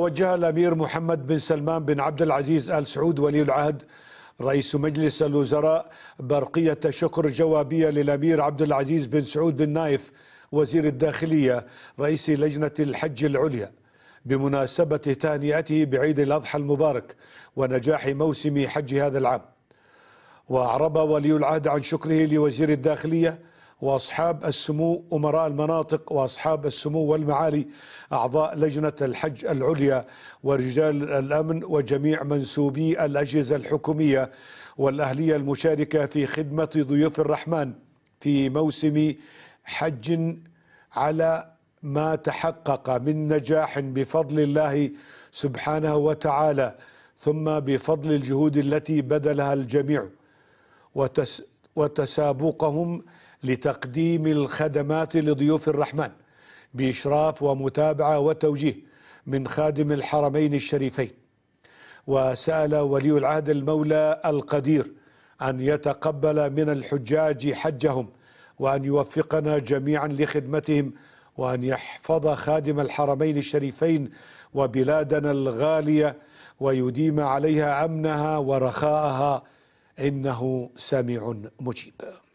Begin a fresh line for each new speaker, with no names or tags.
وجه الامير محمد بن سلمان بن عبد العزيز ال سعود ولي العهد رئيس مجلس الوزراء برقيه شكر جوابيه للامير عبد العزيز بن سعود بن نايف وزير الداخليه رئيس لجنه الحج العليا بمناسبه تهنئته بعيد الاضحى المبارك ونجاح موسم حج هذا العام واعرب ولي العهد عن شكره لوزير الداخليه وأصحاب السمو أمراء المناطق وأصحاب السمو والمعالي أعضاء لجنة الحج العليا ورجال الأمن وجميع منسوبي الأجهزة الحكومية والأهلية المشاركة في خدمة ضيوف الرحمن في موسم حج على ما تحقق من نجاح بفضل الله سبحانه وتعالى ثم بفضل الجهود التي بذلها الجميع وتس وتسابقهم لتقديم الخدمات لضيوف الرحمن بإشراف ومتابعة وتوجيه من خادم الحرمين الشريفين وسأل ولي العهد المولى القدير أن يتقبل من الحجاج حجهم وأن يوفقنا جميعا لخدمتهم وأن يحفظ خادم الحرمين الشريفين وبلادنا الغالية ويديم عليها أمنها ورخاءها إنه سميع مجيب